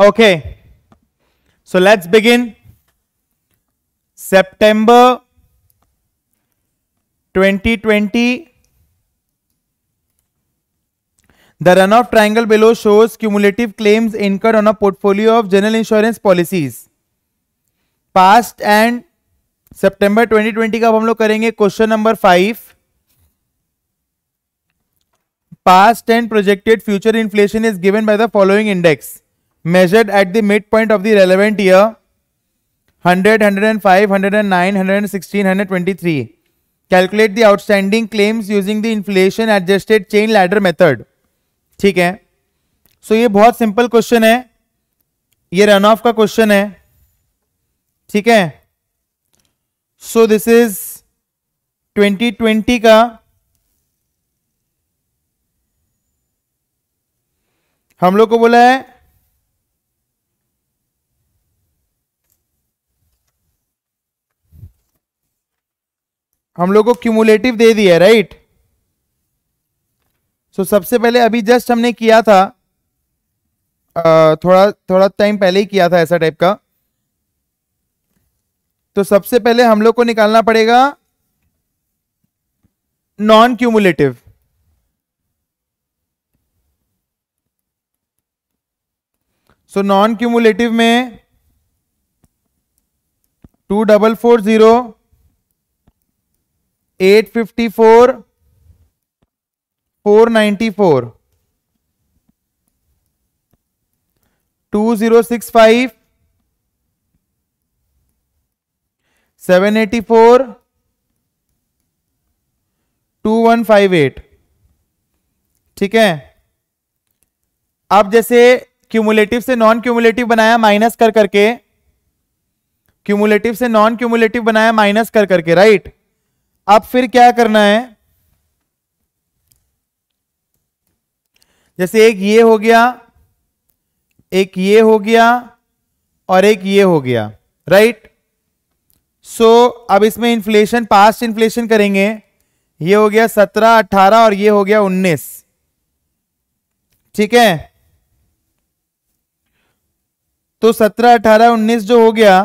Okay, so let's begin. September 2020 The runoff triangle below shows cumulative claims incurred on a portfolio of general insurance policies. Past and September 2020 का हम लोग करेंगे question number five past and projected future inflation is given by the following measured at the midpoint of the relevant year 100, 105, 109, 116, 123. Calculate the outstanding claims using the inflation adjusted chain ladder method. ठीक है सो so, ये बहुत simple question है ये run of का क्वेश्चन है ठीक है सो दिस इज 2020 का हम लोग को बोला है हम लोग को क्यूमुलेटिव दे दिया राइट सो so, सबसे पहले अभी जस्ट हमने किया था थोड़ा थोड़ा टाइम पहले ही किया था ऐसा टाइप का तो सबसे पहले हम लोग को निकालना पड़ेगा non cumulative so non cumulative में two double four zero eight fifty four four ninety four two zero six five seven eighty four two one five eight ठीक है अब जैसे क्यूमुलेटिव से नॉन क्यूमुलेटिव बनाया माइनस कर करके क्यूमुलेटिव से नॉन क्यूमुलेटिव बनाया माइनस कर करके राइट right? अब फिर क्या करना है जैसे एक ये हो गया एक ये हो गया और एक ये हो गया राइट सो so, अब इसमें इन्फ्लेशन पास्ट इन्फ्लेशन करेंगे ये हो गया सत्रह अट्ठारह और ये हो गया उन्नीस ठीक है तो सत्रह अठारह उन्नीस जो हो गया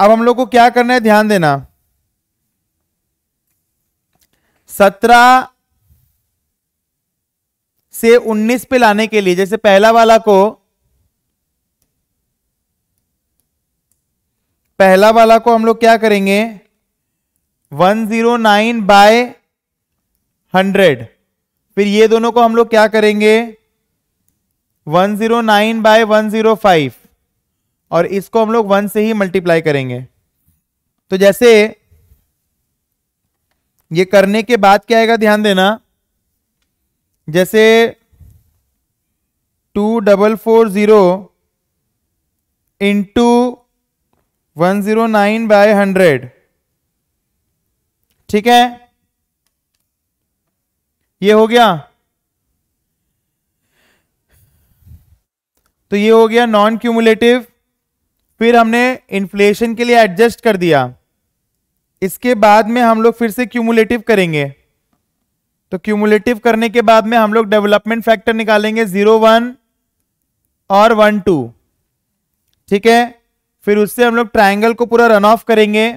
अब हम लोग को क्या करना है ध्यान देना सत्रह से उन्नीस पे लाने के लिए जैसे पहला वाला को पहला वाला को हम लोग क्या करेंगे 109 जीरो नाइन बाय हंड्रेड फिर ये दोनों को हम लोग क्या करेंगे 109 zero nine by one zero five और इसको हम लोग वन से ही मल्टीप्लाई करेंगे तो जैसे ये करने के बाद क्या आएगा ध्यान देना जैसे two double four zero into one zero nine by hundred ठीक है ये हो गया तो ये हो गया नॉन क्यूमुलेटिव फिर हमने इन्फ्लेशन के लिए एडजस्ट कर दिया इसके बाद में हम लोग फिर से क्यूमुलेटिव करेंगे तो क्यूमुलेटिव करने के बाद में हम लोग डेवलपमेंट फैक्टर निकालेंगे जीरो वन और वन टू ठीक है फिर उससे हम लोग ट्राइंगल को पूरा रन ऑफ करेंगे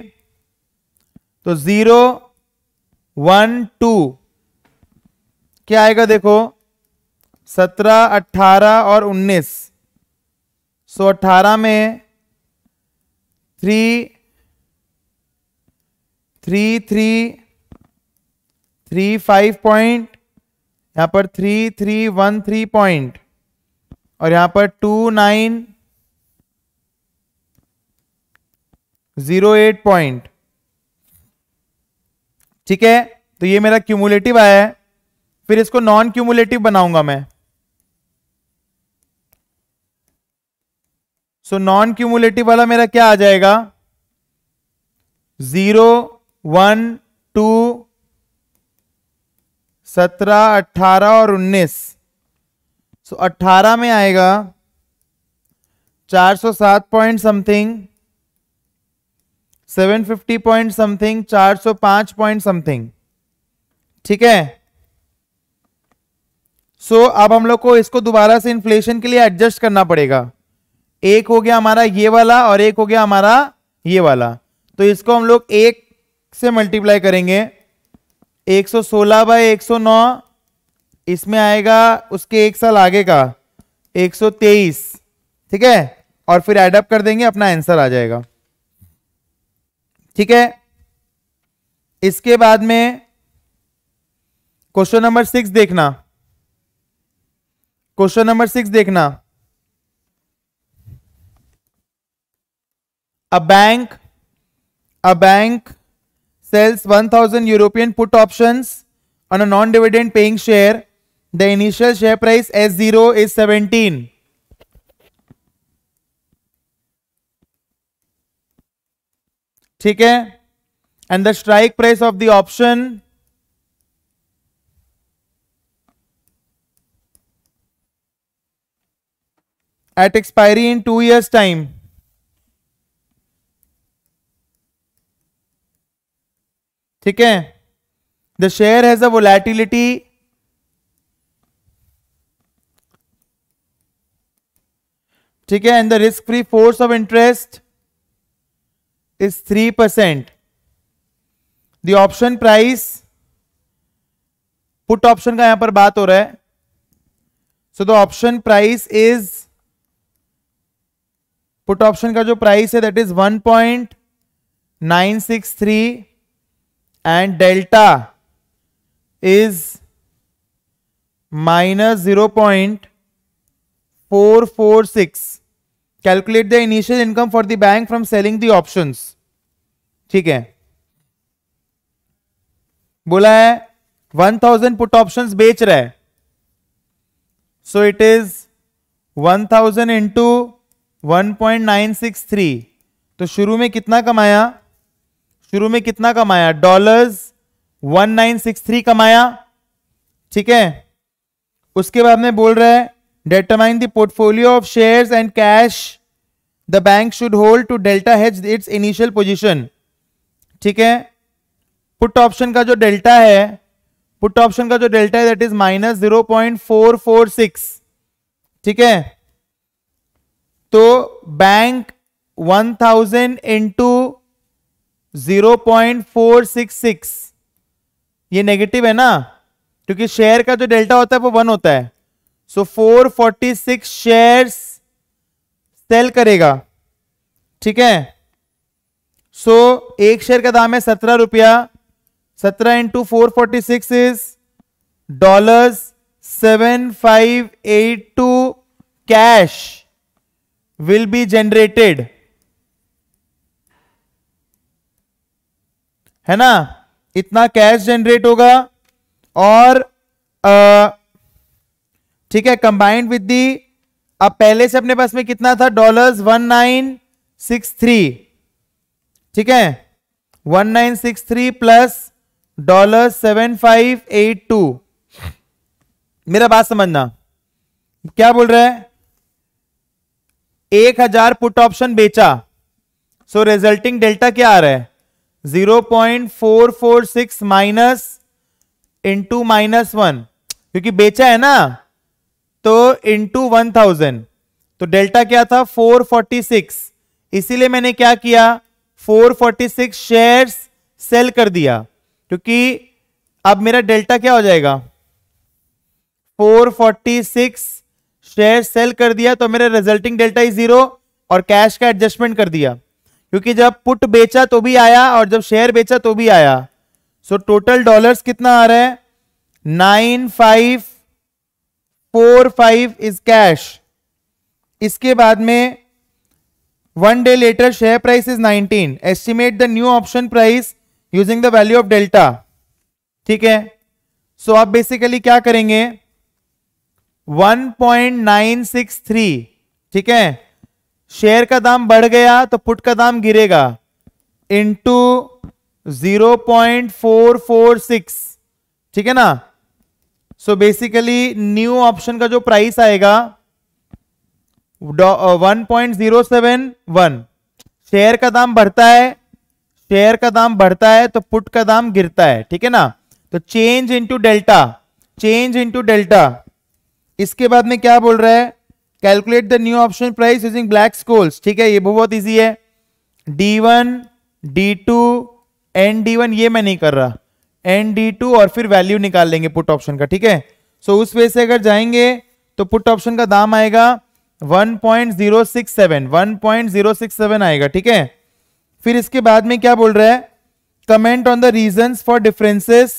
तो जीरो वन टू क्या आएगा देखो सत्रह अट्ठारह और उन्नीस सो अट्ठारह में three three three three five point यहाँ पर three three one three point और यहां पर two nine zero eight point ठीक है तो ये मेरा क्यूमुलेटिव आया है फिर इसको नॉन क्यूमुलेटिव बनाऊंगा मैं सो नॉन क्यूमुलेटिव वाला मेरा क्या आ जाएगा जीरो वन टू सत्रह अट्ठारह और उन्नीस सो अट्ठारह में आएगा चार सौ सात point something seven fifty point something चार सौ पांच पॉइंट समथिंग ठीक है सो so, अब हम लोग को इसको दोबारा से इन्फ्लेशन के लिए एडजस्ट करना पड़ेगा एक हो गया हमारा ये वाला और एक हो गया हमारा ये वाला तो इसको हम लोग एक से मल्टीप्लाई करेंगे 116 सौ सोलह बाय एक इसमें आएगा उसके एक साल आगे का 123 ठीक है और फिर एडअप कर देंगे अपना आंसर आ जाएगा ठीक है इसके बाद में क्वेश्चन नंबर सिक्स देखना क्वेश्चन नंबर सिक्स देखना a bank a bank sells 1000 European put options on a non-dividend paying share. The initial share price S0 is 17. ठीक है and the strike price of the option at expiry in 2 years time ठीक है the share has a volatility ठीक है and the risk free force of interest is three percent the option price put option का यहां पर बात हो रहा है so the option price is put option का जो प्राइस है that is one point nine six three and delta is minus zero point four four six calculate the initial income for the bank from selling the options ठीक है बोला है one thousand put option बेच रहा है so it is one thousand into one point nine six three तो शुरू में कितना कमाया शुरू में कितना कमाया डॉलर्स 1963 कमाया ठीक है उसके बाद में बोल रहे हैं determine the portfolio of shares and cash the bank should hold to delta hedge its initial position ठीक है पुट ऑप्शन का जो डेल्टा है पुट ऑप्शन का जो डेल्टा है that is minus zero point four four six ठीक है तो बैंक वन थाउजेंड इंटू 0.466 ये नेगेटिव है ना क्योंकि शेयर का जो डेल्टा होता है वो वन होता है सो so 446 शेयर सेल करेगा ठीक है सो so, एक शेयर का दाम है सत्रह रुपया सत्रह into four forty six is dollar seven five eight two cash will be generated है ना इतना कैश जनरेट होगा और ठीक है कंबाइंड विद दी अब पहले से अपने पास में कितना था dollars one nine six three ठीक है one nine six three plus dollar seven five eight two मेरा बात समझना क्या बोल रहे है एक हजार पुट ऑप्शन बेचा सो रिजल्टिंग डेल्टा क्या आ रहा है zero point four four six minus into minus one क्योंकि बेचा है ना तो इंटू वन थाउजेंड तो डेल्टा क्या था फोर फोर्टी सिक्स इसीलिए मैंने क्या किया four forty six share sell कर दिया क्योंकि अब मेरा डेल्टा क्या हो जाएगा four forty six share sell कर दिया तो मेरा रिजल्टिंग डेल्टा ही जीरो और कैश का एडजस्टमेंट कर दिया क्योंकि जब पुट बेचा तो भी आया और जब शेयर बेचा तो भी आया सो टोटल डॉलर्स कितना आ रहा है nine five four five is cash इसके बाद में one day later share price is nineteen estimate the new option price using the value of delta ठीक है सो so, आप बेसिकली क्या करेंगे 1.963 ठीक है शेयर का दाम बढ़ गया तो पुट का दाम गिरेगा into zero point four four six ठीक है ना सो बेसिकली न्यू ऑप्शन का जो प्राइस आएगा one point zero seven one share का दाम बढ़ता है शेयर का दाम बढ़ता है तो पुट का दाम गिरता है ठीक है ना तो change into delta change into delta इसके बाद में क्या बोल रहा है calculate the new option price using Black Scholes ठीक है ये बहुत ईजी है D one D two N D one ये मैं नहीं कर रहा एन डी टू और फिर वैल्यू निकाल लेंगे पुट ऑप्शन का ठीक है सो उस वे से अगर जाएंगे तो पुट ऑप्शन का दाम आएगा 1.067 1.067 आएगा ठीक है फिर इसके बाद में क्या बोल रहा है comment on the reason for differences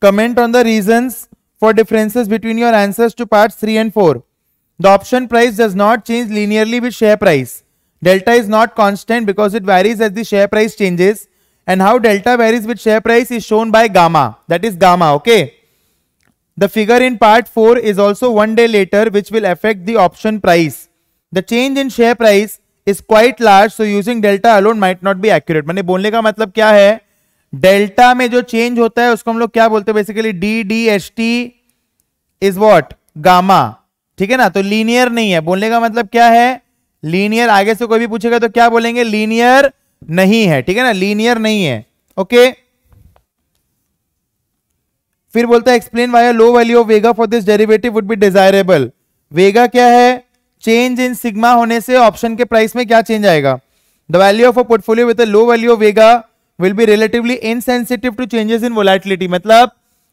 Comment on the reasons for differences between your answers to parts 3 and 4. The option price does not change linearly with share price. Delta is not constant because it varies as the share price changes and how delta varies with share price is shown by gamma. That is gamma, okay? The figure in part 4 is also one day later which will affect the option price. The change in share price is quite large so using delta alone might not be accurate. मैंने बोलने का मतलब क्या है delta में जो change होता है उसको हम लोग क्या बोलते हैं basically D D S T is what gamma ठीक है ना तो लीनियर नहीं है बोलने का मतलब क्या है लीनियर आगे से कोई भी पूछेगा तो क्या बोलेंगे लीनियर नहीं है ठीक है ना लीनियर नहीं है ओके फिर बोलता है explain why low value of vega for this derivative would be desirable vega क्या है चेंज इन सिग्मा होने से ऑप्शन के प्राइस में क्या चेंज आएगा the value of a portfolio with low value of vega will be relatively insensitive to changes in volatility मतलब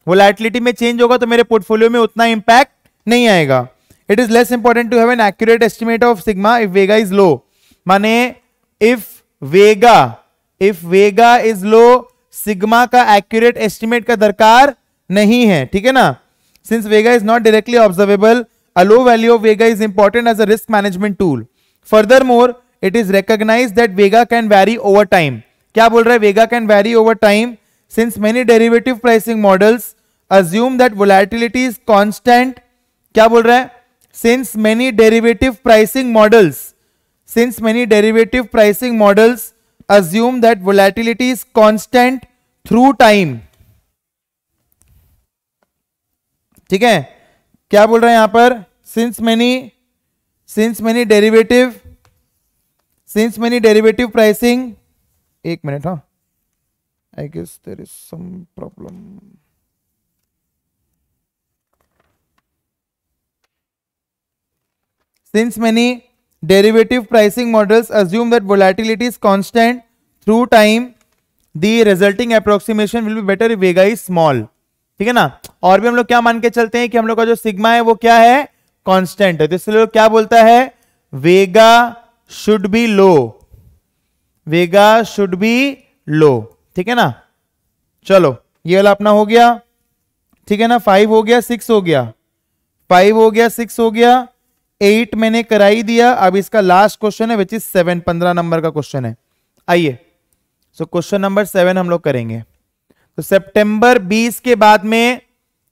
volatility में चेंज होगा तो मेरे पोर्टफोलियो में उतना इंपैक्ट नहीं आएगा it is less important to have an accurate estimate of sigma if vega is low माने if vega if vega is low sigma का एक्यूरेट एस्टिमेट का दरकार नहीं है ठीक है ना since Vega is not directly observable a low value of vega is important as a risk management tool furthermore it is recognized that vega can vary over time क्या बोल रहा है vega can vary over time since many derivative pricing models assume that volatility is constant क्या बोल रहा है since many derivative pricing models since many derivative pricing models assume that volatility is constant through time ठीक है क्या बोल रहे हैं यहां पर since many since many derivative since many derivative pricing एक मिनट हाँ I guess there is some problem since many derivative pricing models assume that volatility is constant through time the resulting approximation will be better if vega is small ठीक है ना और भी हम लोग क्या मान के चलते हैं कि हम लोग का जो सिग्मा है वो क्या है कांस्टेंट है तो इसलिए क्या बोलता है vega should be low vega should be low ठीक है ना चलो ये वाला अपना हो गया ठीक है ना फाइव हो गया सिक्स हो गया फाइव हो गया सिक्स हो गया एट मैंने कराई दिया अब इसका लास्ट क्वेश्चन है विच इज सेवन पंद्रह नंबर का क्वेश्चन है आइए सो क्वेश्चन नंबर सेवन हम लोग करेंगे तो सितंबर बीस के बाद में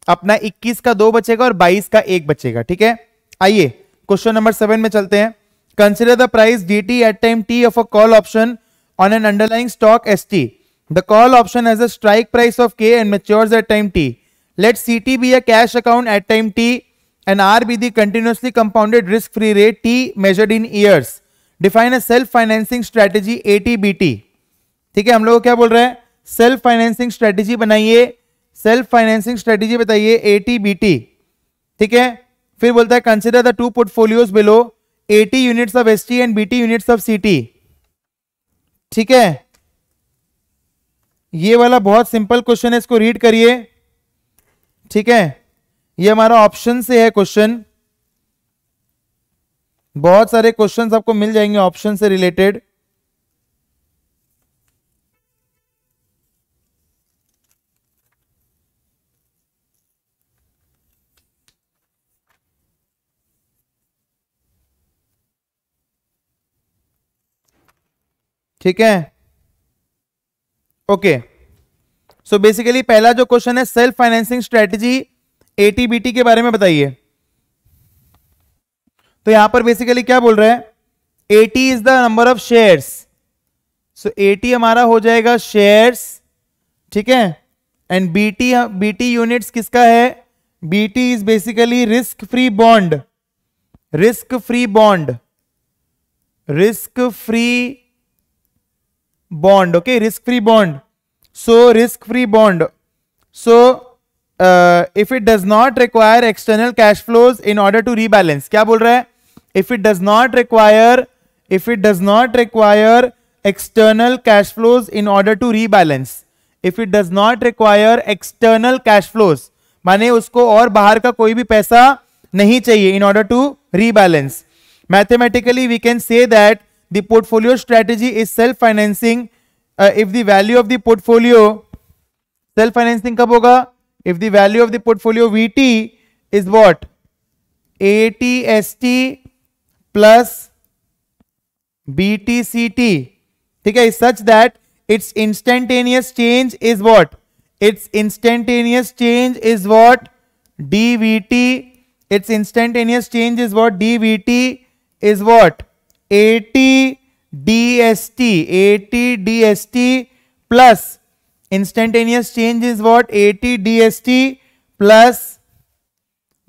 अपना इक्कीस का दो बचेगा और बाईस का एक बचेगा ठीक है आइए क्वेश्चन नंबर सेवन में चलते हैं consider the price D T at time T of a call option on an underlying stock ST. The call option has a strike price of K and matures at time T. Let CT be a cash account at time T and R be the continuously compounded risk-free rate T measured in years. Define a self-financing strategy ATBT. ठीक है हम लोग क्या बोल रहे हैं self financing strategy बनाइए self financing strategy बताइए एटीबीटी ठीक है फिर बोलता है consider the two portfolios below 80 units of ST and BT units of CT ठीक है ये वाला बहुत सिंपल क्वेश्चन है इसको रीड करिए ठीक है ये हमारा ऑप्शन से है क्वेश्चन बहुत सारे क्वेश्चन आपको मिल जाएंगे ऑप्शन से रिलेटेड ठीक है ओके सो बेसिकली पहला जो क्वेश्चन है सेल्फ फाइनेंसिंग स्ट्रेटजी एटीबीटी के बारे में बताइए तो यहां पर बेसिकली क्या बोल रहे हैं AT is the number of shares so AT हमारा हो जाएगा शेयर्स ठीक है एंड बीटी बीटी यूनिट्स किसका है BT is basically risk free bond risk free bond risk free bond okay risk free bond so risk free bond so uh, if it does not require external cash flows in order to rebalance क्या बोल रहा है if it does not require if it does not require external cash flows in order to rebalance if it does not require external cash flows माने उसको और बाहर का कोई भी पैसा नहीं चाहिए in order to rebalance mathematically we can say that the portfolio strategy is self-financing uh, if the value of the portfolio self-financing कब होगा if the value of the portfolio VT is what ATST plus BTCT ठीक है such that its instantaneous change is what its instantaneous change is what DVT its instantaneous change is what DVT is what 80 DST, 80 DST plus instantaneous change is what? 80 DST plus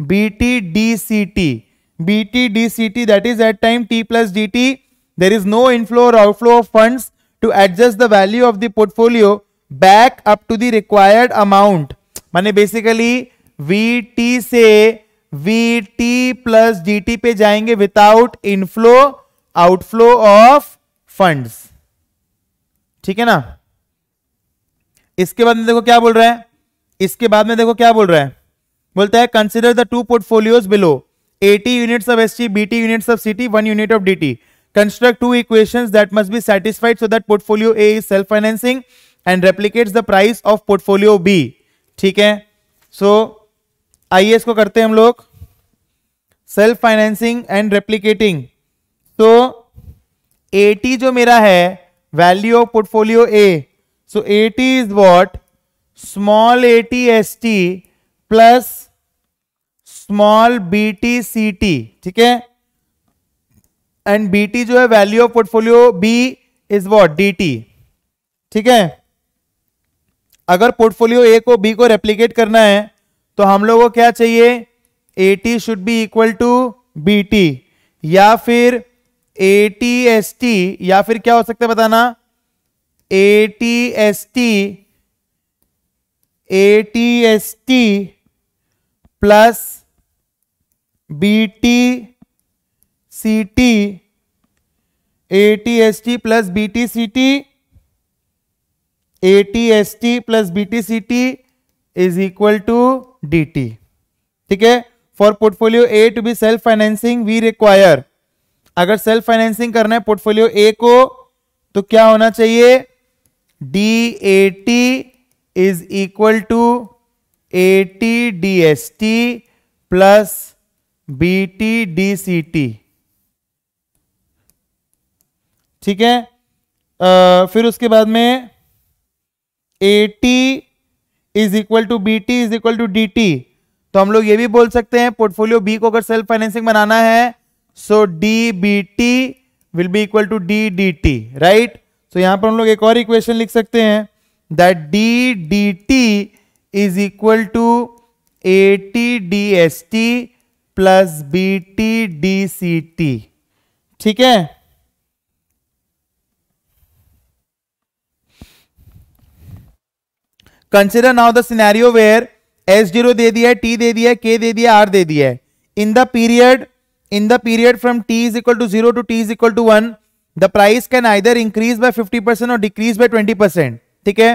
b t d c t b that is at time T plus DT. There is no inflow or outflow of funds to adjust the value of the portfolio back up to the required amount. माने basically VT say VT plus DT पे जाएंगे without inflow outflow of funds ठीक है ना इसके बाद में देखो क्या बोल रहा है इसके बाद में देखो क्या बोल रहा है बोलता है consider the two portfolios below 80 units of ST BT units of CT, one unit of DT construct two equations that must be satisfied so that portfolio A is self financing and replicate the price of portfolio B ठीक है सो so, आइए इसको करते हैं हम लोग self financing and replicating so T जो मेरा है value of portfolio A so T is what small A T S T plus small B T C T ठीक है एंड बी टी जो है value of portfolio B is what D T ठीक है अगर पोर्टफोलियो ए को B को replicate करना है तो हम लोग को क्या चाहिए A T should be equal to B T या फिर ए टी एस टी या फिर क्या हो सकता है बताना A T S T A T S T plus B T C T A T S T plus B T C T A T S T plus B T C T is equal to D T ठीक है for portfolio A to be self financing we require अगर self financing करना है portfolio A को तो क्या होना चाहिए D A T is equal to A T D S T plus B T D C T ठीक है आ, फिर उसके बाद में A T is equal to B T is equal to D T तो हम लोग ये भी बोल सकते हैं पोर्टफोलियो बी को अगर सेल्फ फाइनेंसिंग बनाना है so D B T will be equal to D D T right so यहां पर हम लोग एक और इक्वेशन लिख सकते हैं that D D T is equal to A T D S T plus B T D C T ठीक है consider now the scenario where S zero दे दिया है टी दे दिया है के दे दिया आर दे दिया है in the period in the period from t is equal to 0 to t is equal to 1 the price can either increase by 50% or decrease by 20% ठीक है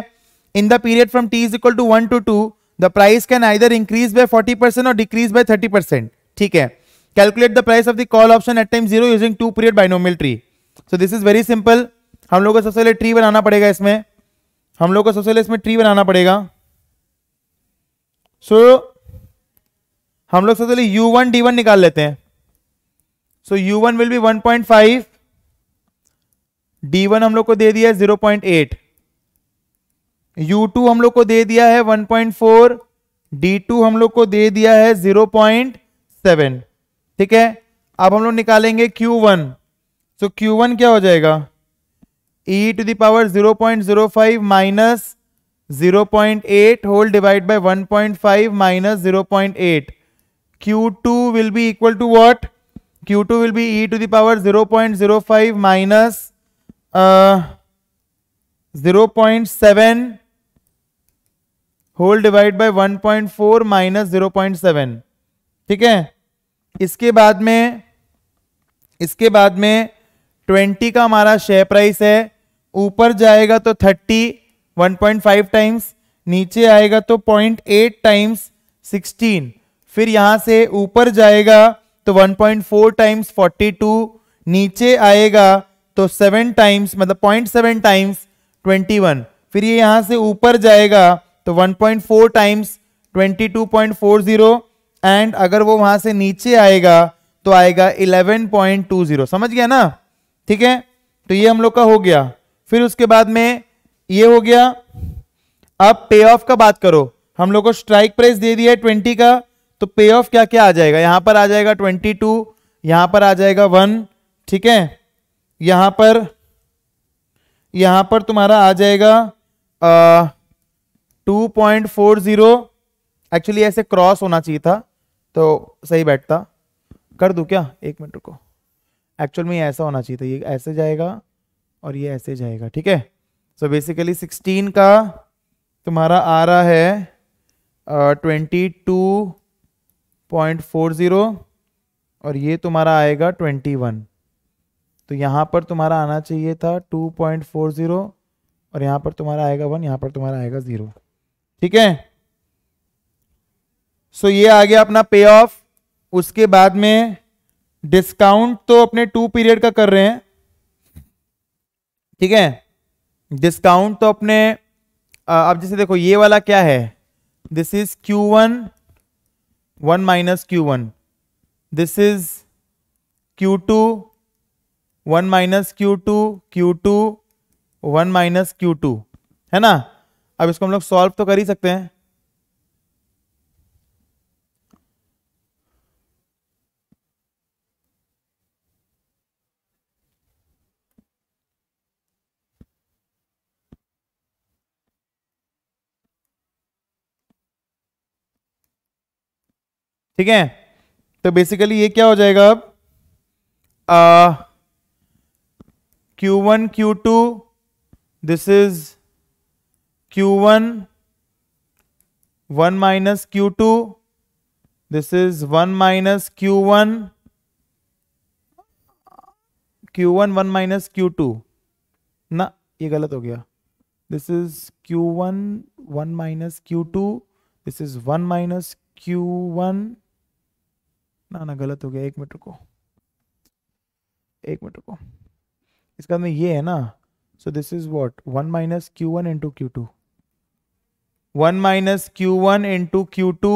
in the period from t is equal to 1 to 2 the price can either increase by 40% or decrease by 30% ठीक है calculate the price of the call option at time 0 using two period binomial tree so this is very simple हम लोग को सबसे पहले tree बनाना पड़ेगा इसमें हम लोग को सबसे पहले इसमें ट्री बनाना पड़ेगा सो so, हम लोग सबसे पहले u1 d1 निकाल लेते हैं so u1 one will be one point five D one हम लोग को दे दिया zero point eight U two हम लोग को दे दिया है 1.4, पॉइंट फोर डी टू हम लोग को दे दिया है जीरो पॉइंट सेवन ठीक है अब हम लोग निकालेंगे Q1, वन सो क्यू क्या हो जाएगा e to the power zero point zero five minus zero point eight whole divide by one point five minus zero point eight Q two will be equal to what two will be e to the power zero point zero five minus zero point seven whole divide by one point four minus zero point seven ठीक है इसके बाद में इसके बाद में twenty का हमारा शेयर प्राइस है ऊपर जाएगा तो thirty one point five times नीचे आएगा तो पॉइंट एट टाइम्स सिक्सटीन फिर यहां से ऊपर जाएगा तो 1.4 टाइम्स 42 नीचे आएगा तो 7 टाइम्स मतलब 0.7 टाइम्स 21 फिर ये यहां से ऊपर जाएगा तो 1.4 टाइम्स 22.40 एंड अगर वो वहां से नीचे आएगा तो आएगा 11.20 समझ गया ना ठीक है तो ये हम लोग का हो गया फिर उसके बाद में ये हो गया अब पे ऑफ का बात करो हम लोग को स्ट्राइक प्राइस दे दिया है ट्वेंटी का तो पे ऑफ क्या क्या आ जाएगा यहां पर आ जाएगा ट्वेंटी टू यहां पर आ जाएगा वन ठीक है यहां पर यहां पर तुम्हारा आ जाएगा two point four zero actually ऐसे क्रॉस होना चाहिए था तो सही बैठता कर दू क्या एक मिनट रुको एक्चुअल में ऐसा होना चाहिए था ये ऐसे जाएगा और ये ऐसे जाएगा ठीक है सो बेसिकली सिक्सटीन का तुम्हारा आ रहा है twenty two point four zero और ये तुम्हारा आएगा ट्वेंटी वन तो यहाँ पर तुम्हारा आना चाहिए था टू पॉइंट फोर ज़ीरो और यहाँ पर तुम्हारा आएगा वन यहाँ पर तुम्हारा आएगा ज़ीरो ठीक है सो ये आ गया अपना पे ऑफ उसके बाद में डिस्काउंट तो अपने टू पीरियड का कर रहे हैं ठीक है डिस्काउंट तो अपने अब जैसे देखो ये वाला क्या है this is Q one 1 minus q1 this is q2 1 minus q2 q2 1 minus Q two है ना अब इसको हम लोग सॉल्व तो कर ही सकते हैं ठीक है तो बेसिकली ये क्या हो जाएगा अब Q1, Q2, this is Q1, one one minus Q two this is one minus Q one Q one one minus Q two ना ये गलत हो गया this is Q one one minus Q two this is one minus Q one ना ना गलत हो गया एक मिनट रुको एक मिनट रुको इसका में मतलब ये है ना so this is what one minus Q one into Q two one minus Q one into Q two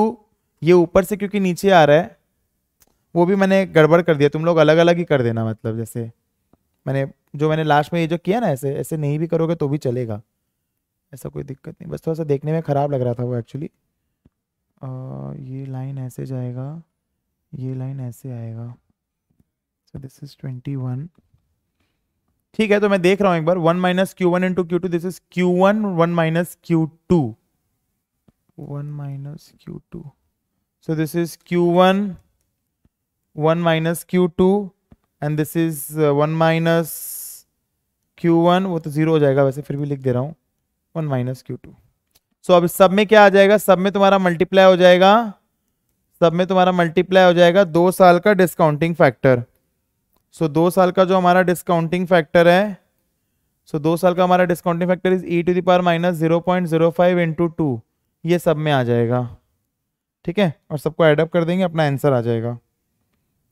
ये ऊपर से क्योंकि नीचे आ रहा है वो भी मैंने गड़बड़ कर दिया तुम लोग अलग अलग ही कर देना मतलब जैसे मैंने जो मैंने लास्ट में ये जो किया ना ऐसे ऐसे नहीं भी करोगे तो भी चलेगा ऐसा कोई दिक्कत नहीं बस थोड़ा सा देखने में ख़राब लग रहा था वो एक्चुअली ये लाइन ऐसे जाएगा ये लाइन ऐसे आएगा so this is twenty one ठीक है तो मैं देख रहा हूं एक बार one minus Q one into Q two this is Q one one minus Q two one minus Q two so this is Q one one minus Q two and this is one minus Q one वो तो zero हो जाएगा वैसे फिर भी लिख दे रहा हूँ one minus Q two so अब सब में क्या आ जाएगा सब में तुम्हारा मल्टीप्लाई हो जाएगा सब में तुम्हारा मल्टीप्लाई हो जाएगा दो साल का डिस्काउंटिंग फैक्टर सो दो साल का जो हमारा डिस्काउंटिंग फैक्टर है सो दो साल का हमारा discounting factor is e to power minus zero point zero five into two ये सब में आ जाएगा ठीक है और सबको एडअप कर देंगे अपना आंसर आ जाएगा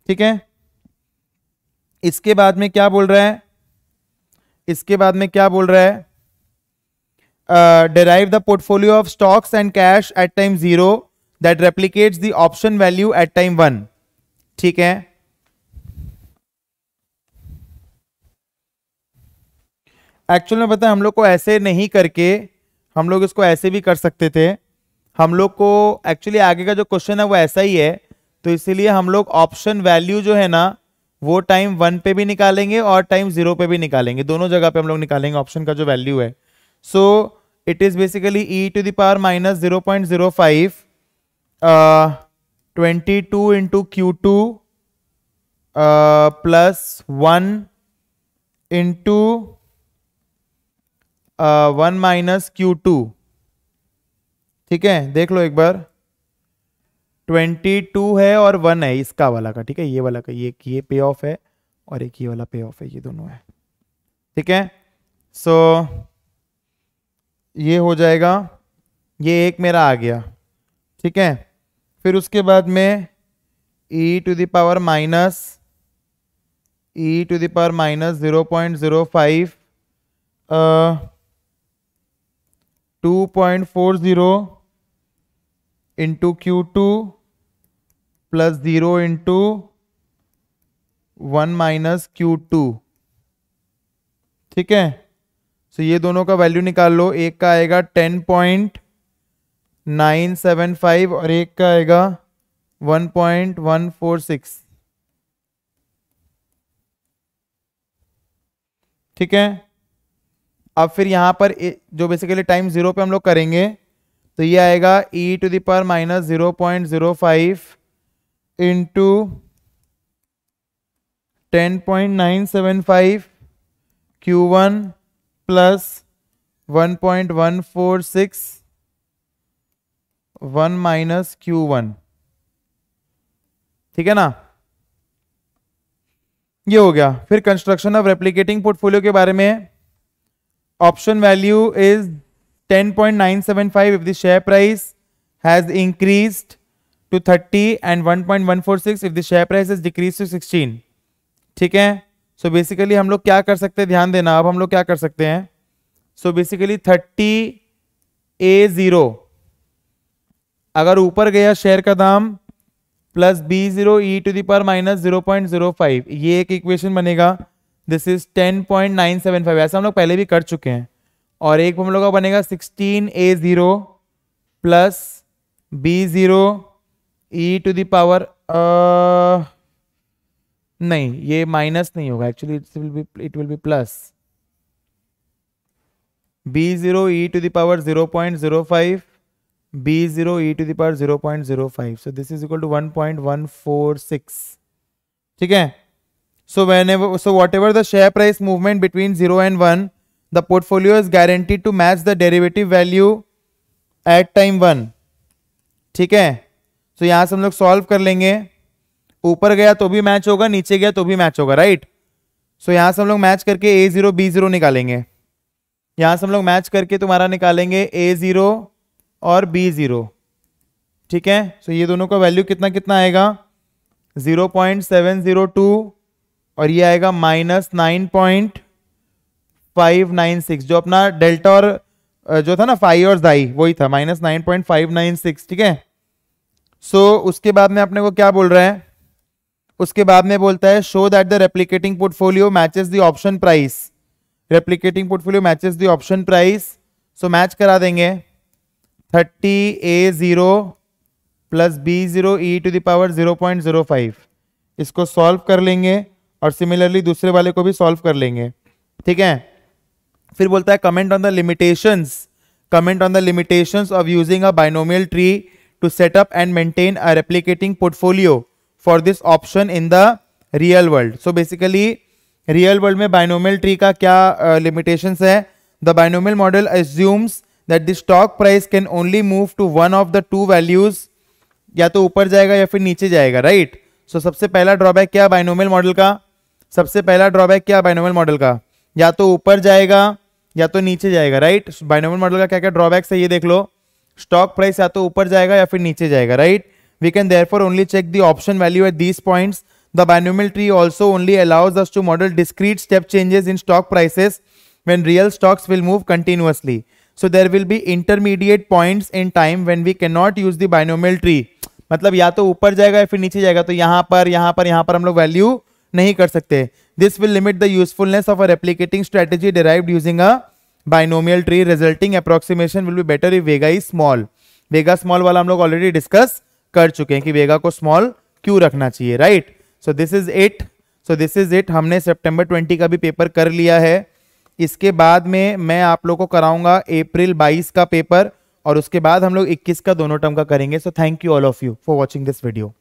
ठीक है इसके बाद में क्या बोल रहा है इसके बाद में क्या बोल रहा है derive the portfolio of stocks and cash at time zero that replicate the option value at time one ठीक है एक्चुअल में पता है हम लोग को ऐसे नहीं करके हम लोग इसको ऐसे भी कर सकते थे हम लोग को एक्चुअली आगे का जो क्वेश्चन है वो ऐसा ही है तो इसीलिए हम लोग ऑप्शन वैल्यू जो है ना वो टाइम वन पे भी निकालेंगे और टाइम जीरो पे भी निकालेंगे दोनों जगह पे हम लोग निकालेंगे ऑप्शन का जो वैल्यू है so it is basically e to the power minus zero point zero five twenty two into Q two plus one into one minus Q two ठीक है देख लो एक बार ट्वेंटी टू है और वन है इसका वाला का ठीक है ये वाला का ये ये पे ऑफ है और एक ये वाला पे ऑफ है ये दोनों है ठीक है सो so, ये हो जाएगा ये एक मेरा आ गया ठीक है फिर उसके बाद में e to the power minus e to the power minus zero point zero five two point four zero into Q two plus zero into one minus Q two ठीक है सो so ये दोनों का वैल्यू निकाल लो एक का आएगा ten point nine seven five और एक का आएगा one point one four six ठीक है अब फिर यहाँ पर जो बेसिकली टाइम जीरो पे हम लोग करेंगे तो ये आएगा e to the power minus zero point zero five into ten point nine seven five Q one plus one point one four six one minus Q one ठीक है ना ये हो गया फिर कंस्ट्रक्शन ऑफ रेप्लीकेटिंग पोर्टफोलियो के बारे में option value is 10.975 has increase to thirty and one point 30 four 1.146 if the share price is decrease to 16 ठीक है सो so बेसिकली हम लोग क्या कर सकते हैं ध्यान देना अब हम लोग क्या कर सकते हैं so basically thirty A zero अगर ऊपर गया शेयर का दाम plus B zero e to the power minus zero point zero five ये एक इक्वेशन बनेगा this is ten point nine seven five ऐसा हम लोग पहले भी कर चुके हैं और एक हम लोग का बनेगा sixteen A zero plus B zero e to the power नहीं ये माइनस नहीं होगा actually it will be it will be plus B zero e to the power zero point zero five b0 e to the power 0.05 so this is equal to 1.146 ठीक है so whenever so whatever the share price movement between 0 and 1 the portfolio is guaranteed to match the derivative value at time 1 ठीक है so यहां से हम लोग solve कर लेंगे ऊपर गया तो भी मैच होगा नीचे गया तो भी मैच होगा राइट सो so, यहां से हम लोग मैच करके ए जीरो बी जीरो निकालेंगे यहां से हम लोग मैच करके तुम्हारा निकालेंगे ए जीरो और बी ज़ीरो ठीक है सो ये दोनों का वैल्यू कितना कितना आएगा zero point seven zero two और ये आएगा minus nine point five nine six जो अपना डेल्टा और जो था ना फाइव और जाई वही था minus nine point five nine six ठीक है सो उसके बाद में अपने को क्या बोल रहा है उसके बाद में बोलता है show that the replicating portfolio matches the option price replicating portfolio matches the option price so match करा देंगे thirty A zero plus B zero e to the power zero point zero five इसको सॉल्व कर लेंगे और similarly दूसरे वाले को भी सॉल्व कर लेंगे ठीक है फिर बोलता है comment on the limitations comment on the limitations of using a binomial tree to set up and maintain a replicating portfolio for this option in the real world so basically real world में binomial tree का क्या limitations uh, है the binomial model assumes that the stock price can only move to one of the two values या तो ऊपर जाएगा या फिर नीचे जाएगा राइट right? सो so, सबसे पहला ड्रॉबैक क्या बाइनोमल मॉडल का सबसे पहला ड्रॉबैक क्या बाइनोमल मॉडल का या तो ऊपर जाएगा या तो नीचे जाएगा राइट right? बाइनोमल मॉडल का क्या क्या ड्रॉबैक्स है ये देख लो स्टॉक प्राइस या तो ऊपर जाएगा या फिर नीचे जाएगा right we can there only check the option value at these points the binomial tree also only allows us to model discrete step changes in stock prices when real stocks will move continuously there will be intermediate point in time when we we not use the binomial tree मतलब या तो ऊपर जाएगा या फिर नीचे जाएगा तो यहाँ पर यहां पर यहां पर हम लोग वैल्यू नहीं कर सकते this will limit the usefulness of a replicating strategy derive using a binomial tree resulting approximation will be better if vega is small vega small वाला हम लोग ऑलरेडी डिस्कस कर चुके हैं कि वेगा को स्मॉल क्यों रखना चाहिए right so this is it so this is it हमने सेप्टेंबर 20 का भी पेपर कर लिया है इसके बाद में मैं आप लोग को कराऊंगा अप्रैल 22 का पेपर और उसके बाद हम लोग 21 का दोनों टर्म का करेंगे so thank you all of you for watching this video